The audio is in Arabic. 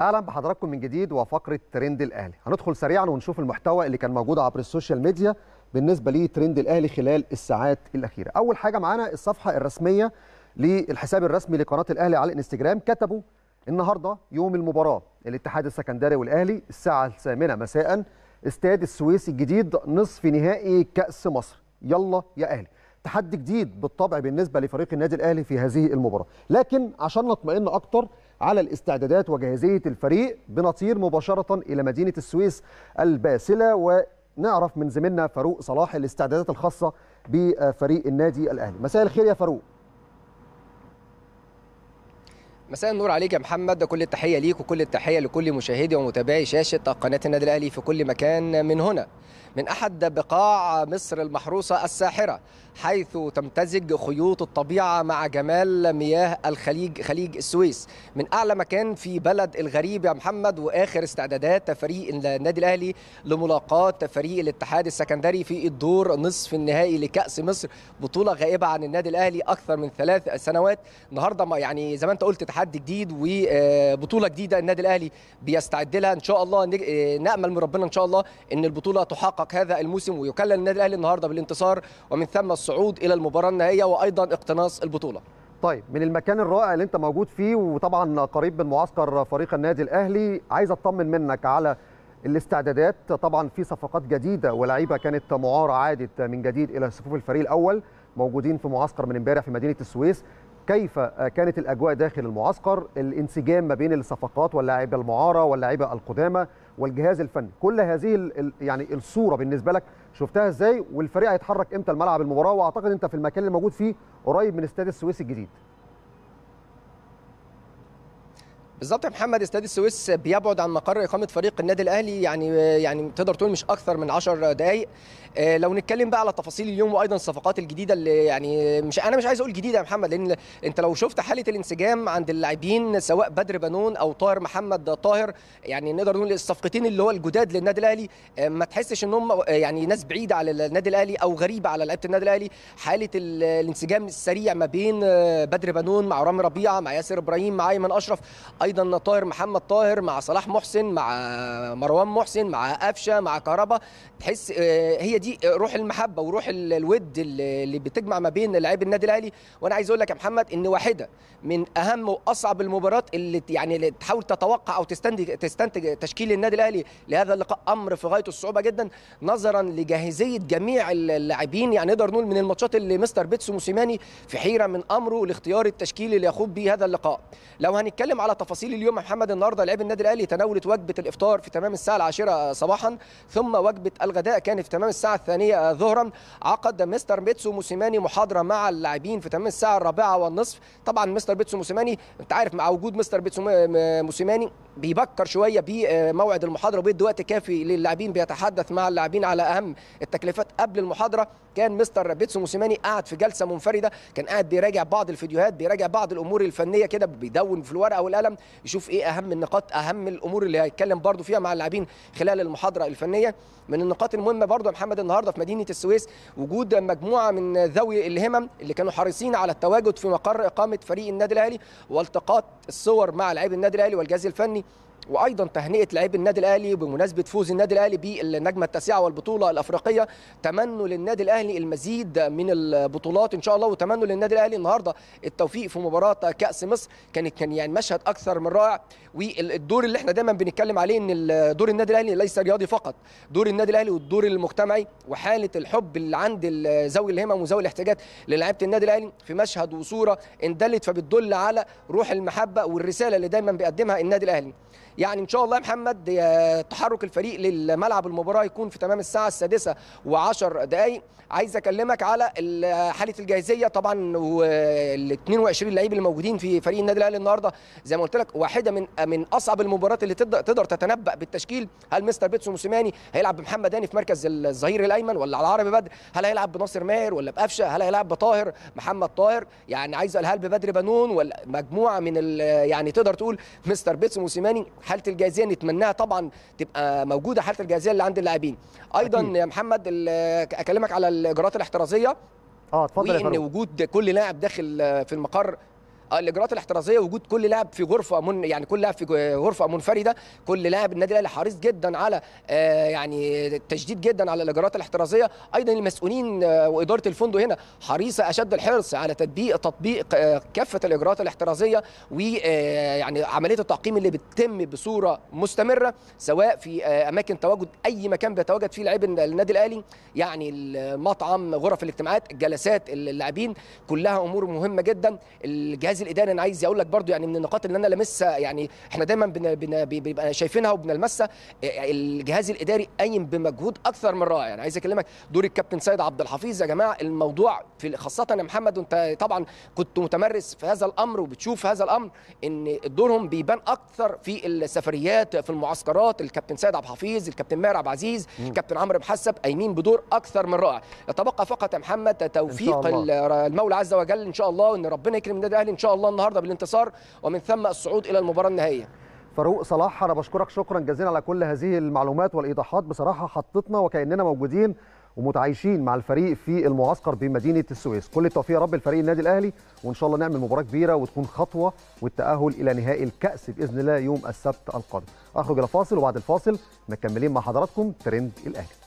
اهلا بحضراتكم من جديد وفقره ترند الاهلي هندخل سريعا ونشوف المحتوى اللي كان موجود عبر السوشيال ميديا بالنسبه لترند الاهلي خلال الساعات الاخيره اول حاجه معانا الصفحه الرسميه للحساب الرسمي لقناه الاهلي على الانستجرام كتبوا النهارده يوم المباراه الاتحاد السكندري والاهلي الساعه الثامنه مساء استاد السويس الجديد نصف نهائي كاس مصر يلا يا اهلي تحدي جديد بالطبع بالنسبه لفريق النادي الاهلي في هذه المباراه لكن عشان نطمئن اكتر على الاستعدادات وجاهزيه الفريق بنطير مباشره الى مدينه السويس الباسله ونعرف من زميلنا فاروق صلاح الاستعدادات الخاصه بفريق النادي الاهلي مساء الخير يا فاروق مساء النور عليك يا محمد كل التحيه ليك وكل التحيه لكل مشاهدي ومتابعي شاشه قناه النادي الاهلي في كل مكان من هنا من احد بقاع مصر المحروسه الساحره حيث تمتزج خيوط الطبيعه مع جمال مياه الخليج خليج السويس من اعلى مكان في بلد الغريب يا محمد واخر استعدادات فريق النادي الاهلي لملاقاه فريق الاتحاد السكندري في الدور نصف النهائي لكاس مصر بطوله غائبه عن النادي الاهلي اكثر من ثلاث سنوات النهارده يعني زي ما انت قلت تحدي جديد وبطوله آه، جديده النادي الاهلي بيستعد لها ان شاء الله آه، نامل من ربنا ان شاء الله ان البطوله تحقق هذا الموسم ويكلل النادي الاهلي النهارده بالانتصار ومن ثم الصعود الى المباراه النهائيه وايضا اقتناص البطوله طيب من المكان الرائع اللي انت موجود فيه وطبعا قريب من معسكر فريق النادي الاهلي عايز اطمن منك على الاستعدادات طبعا في صفقات جديده ولاعيبه كانت معاره عادت من جديد الى صفوف الفريق الاول موجودين في معسكر من امبارح في مدينه السويس كيف كانت الاجواء داخل المعسكر الانسجام ما بين الصفقات واللاعبين المعاره واللاعبين القدامى والجهاز الفني كل هذه يعني الصوره بالنسبه لك شفتها ازاي والفريق هيتحرك امتى الملعب المباراه واعتقد انت في المكان اللي موجود فيه قريب من استاد السويس الجديد بالظبط يا محمد استاد السويس بيبعد عن مقر اقامه فريق النادي الاهلي يعني يعني تقدر تقول مش اكثر من 10 دقائق آه، لو نتكلم بقى على تفاصيل اليوم وايضا الصفقات الجديده اللي يعني مش انا مش عايز اقول جديده يا محمد لان انت لو شفت حاله الانسجام عند اللاعبين سواء بدر بنون او طاهر محمد طاهر يعني نقدر نقول الصفقتين اللي هو الجداد للنادي الاهلي آه، ما تحسش ان هم آه، يعني ناس بعيده على النادي الاهلي او غريبه على لعيبه النادي الاهلي حاله الانسجام السريع ما بين بدر بنون مع رامي ربيعه مع ياسر ابراهيم مع ايمن اشرف ايضا طاهر محمد طاهر مع صلاح محسن مع مروان محسن مع قفشه مع كهربا تحس آه، هي دي روح المحبه وروح الود اللي بتجمع ما بين لعيب النادي الاهلي وانا عايز اقول لك يا محمد ان واحده من اهم واصعب المباريات اللي يعني اللي تحاول تتوقع او تستنتج تستنتج تشكيل النادي الاهلي لهذا اللقاء امر في غايه الصعوبه جدا نظرا لجاهزيه جميع اللاعبين يعني نقدر نقول من الماتشات اللي مستر بيتسو موسيماني في حيره من امره لاختيار التشكيل اللي يخوض به هذا اللقاء لو هنتكلم على تفاصيل تفاصيل اليوم محمد النهارده لعيب النادي الاهلي تناولت وجبه الافطار في تمام الساعه العاشره صباحا ثم وجبه الغداء كانت في تمام الساعه الثانيه ظهرا عقد مستر بيتسو موسيماني محاضره مع اللاعبين في تمام الساعه الرابعه والنصف طبعا مستر بيتسو موسيماني انت عارف مع وجود مستر بيتسو موسيماني بيبكر شويه بموعد آه، المحاضره وبيدي وقت كافي للاعبين بيتحدث مع اللاعبين على اهم التكليفات قبل المحاضره كان مستر بيتسو موسيماني قاعد في جلسه منفرده كان قاعد بيراجع بعض الفيديوهات بيراجع بعض الامور الفنيه كده بيدون في الورقه والقلم يشوف ايه اهم النقاط اهم الامور اللي هيتكلم برده فيها مع اللاعبين خلال المحاضره الفنيه من النقاط المهمه برده محمد النهارده في مدينه السويس وجود مجموعه من ذوي الهمم اللي كانوا حريصين على التواجد في مقر اقامه فريق النادي الاهلي والتقاط الصور مع لاعبي النادي الاهلي والجهاز الفني وايضا تهنئه لاعبي النادي الاهلي بمناسبه فوز النادي الاهلي بالنجمه التاسعه والبطوله الافريقيه تمنوا للنادي الاهلي المزيد من البطولات ان شاء الله وتمنوا للنادي الاهلي النهارده التوفيق في مباراه كاس مصر كانت كان يعني مشهد اكثر من رائع والدور اللي احنا دايما بنتكلم عليه ان دور النادي الاهلي ليس رياضي فقط دور النادي الاهلي والدور المجتمعي وحاله الحب اللي عند ذوي الهمم وذوي الاحتياجات للاعيبه النادي الاهلي في مشهد وصوره اندلت فبتدل على روح المحبه والرساله اللي دايما بيقدمها النادي الاهلي يعني ان شاء الله يا محمد آه، تحرك الفريق للملعب المباراه يكون في تمام الساعه السادسه و10 دقائق عايز اكلمك على حاله الجاهزيه طبعا وال 22 لعيب الموجودين في فريق النادي الاهلي النهارده زي ما قلت لك واحده من من اصعب المباريات اللي تقدر تتنبا بالتشكيل هل مستر بيتسو موسيماني هيلعب بمحمد هاني في مركز الظهير الايمن ولا على العربي بدر هل هيلعب بناصر ماهر ولا بقفشه هل هيلعب بطاهر محمد طاهر يعني عايز هل ببدر بنون ولا مجموعه من يعني تقدر تقول مستر بيتسو موسيماني حاله الجاهزيه نتمناها طبعا تبقى موجوده حاله الجاهزيه اللي عند اللاعبين ايضا أكيد. يا محمد اكلمك على الاجراءات الاحترازيه اه اتفضل وان وجود كل لاعب داخل في المقر آه، الاجراءات الاحترازيه وجود كل لاعب في غرفه من يعني كل لاعب في غرفه منفرده كل لاعب النادي الاهلي حريص جدا على آه، يعني تشديد جدا على الاجراءات الاحترازيه ايضا المسؤولين آه، واداره الفندق هنا حريصه اشد الحرص على تطبيق تطبيق كافه الاجراءات الاحترازيه ويعني عمليه التعقيم اللي بتتم بصوره مستمره سواء في اماكن تواجد اي مكان بيتواجد فيه لاعب النادي الاهلي يعني المطعم غرف الاجتماعات الجلسات اللاعبين كلها امور مهمه جدا الجهاز الجهاز الاداري انا عايز اقول لك برضو يعني من النقاط اللي انا لمسها يعني احنا دايما بن بن بيبقى شايفينها وبنلمسها إيه، إيه، الجهاز الاداري قايم بمجهود اكثر من رائع يعني عايز اكلمك دور الكابتن سيد عبد الحفيظ يا جماعه الموضوع في خاصه يا محمد وانت طبعا كنت متمرس في هذا الامر وبتشوف هذا الامر ان دورهم بيبان اكثر في السفريات في المعسكرات الكابتن سيد عبد الحفيظ الكابتن ماهر عبد العزيز الكابتن عمرو محسب قايمين بدور اكثر من رائع يتبقى فقط يا محمد توفيق المولى عز وجل ان شاء الله وان ربنا يكرم النادي الاهلي ان شاء شاء الله النهارده بالانتصار ومن ثم الصعود الى المباراه النهائيه فاروق صلاح انا بشكرك شكرا جزيلا على كل هذه المعلومات والايضاحات بصراحه حطتنا وكاننا موجودين ومتعايشين مع الفريق في المعسكر بمدينه السويس كل التوفيق يا رب لفريق النادي الاهلي وان شاء الله نعمل مباراه كبيره وتكون خطوه والتاهل الى نهائي الكاس باذن الله يوم السبت القادم اخرج الى فاصل وبعد الفاصل مكملين مع حضراتكم ترند الاهلي